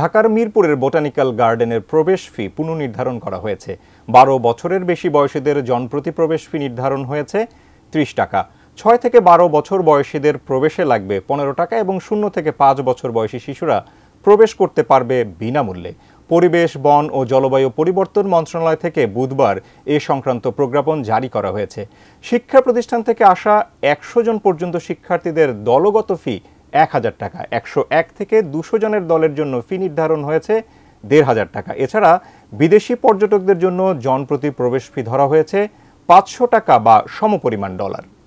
ঢাকার মিরপুরের বোটানিক্যাল গার্ডেনের প্রবেশ ফি পুনর্নির্ধারণ করা হয়েছে বারো বছরের বেশি বয়সীদের জনপ্রতি প্রবেশ ফি নির্ধারণ হয়েছে ত্রিশ টাকা ছয় থেকে বারো বছর বয়সীদের প্রবেশে লাগবে পনেরো টাকা এবং শূন্য থেকে পাঁচ বছর বয়সী শিশুরা প্রবেশ করতে পারবে বিনামূল্যে পরিবেশ বন ও জলবায়ু পরিবর্তন মন্ত্রণালয় থেকে বুধবার এ সংক্রান্ত প্রজ্ঞাপন জারি করা হয়েছে শিক্ষা প্রতিষ্ঠান থেকে আসা একশো জন পর্যন্ত শিক্ষার্থীদের দলগত ফি এক হাজার টাকা একশো এক থেকে দুশো জনের দলের জন্য ফি নির্ধারণ হয়েছে দেড় হাজার টাকা এছাড়া বিদেশি পর্যটকদের জন্য জনপ্রতি প্রবেশ ফি ধরা হয়েছে পাঁচশো টাকা বা সমপরিমাণ ডলার